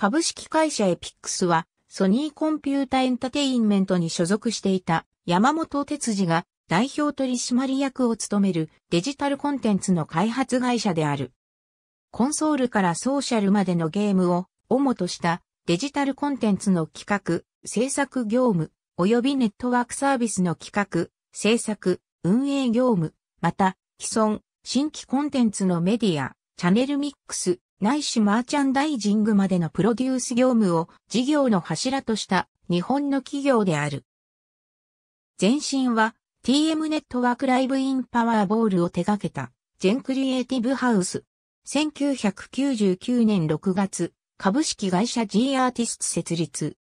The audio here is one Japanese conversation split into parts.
株式会社エピックスは、ソニーコンピュータエンタテインメントに所属していた山本哲司が代表取締役を務めるデジタルコンテンツの開発会社である。コンソールからソーシャルまでのゲームを主としたデジタルコンテンツの企画、制作業務、及びネットワークサービスの企画、制作、運営業務、また、既存、新規コンテンツのメディア、チャンネルミックス、ないしマーチャンダイジングまでのプロデュース業務を事業の柱とした日本の企業である。前身は TM ネットワークライブインパワーボールを手掛けたジェンクリエイティブハウス。1999年6月、株式会社 G アーティスト設立。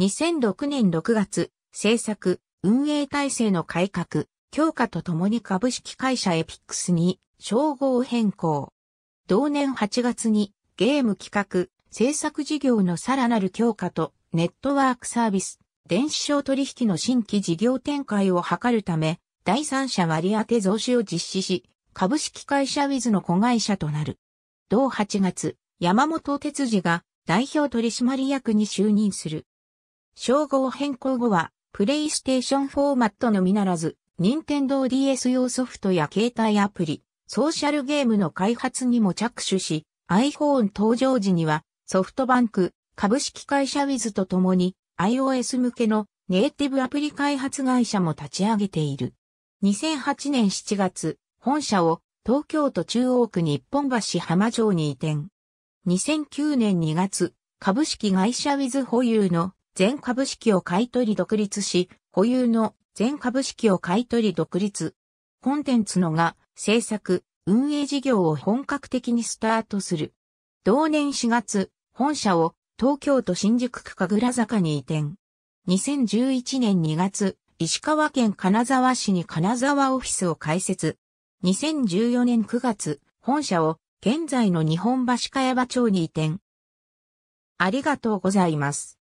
2006年6月、制作、運営体制の改革、強化とともに株式会社エピックスに称号変更。同年8月にゲーム企画、制作事業のさらなる強化とネットワークサービス、電子商取引の新規事業展開を図るため、第三者割当増資を実施し、株式会社ウィズの子会社となる。同8月、山本哲次が代表取締役に就任する。称号変更後は、プレイステーションフォーマットのみならず、任天堂 DS 用ソフトや携帯アプリ、ソーシャルゲームの開発にも着手し、iPhone 登場時にはソフトバンク株式会社 Wiz と共に iOS 向けのネイティブアプリ開発会社も立ち上げている。2008年7月、本社を東京都中央区日本橋浜町に移転。2009年2月、株式会社 Wiz 保有の全株式を買い取り独立し、保有の全株式を買い取り独立。コンテンツのが制作、運営事業を本格的にスタートする。同年4月、本社を東京都新宿区神楽坂に移転。2011年2月、石川県金沢市に金沢オフィスを開設。2014年9月、本社を現在の日本橋茅場町に移転。ありがとうございます。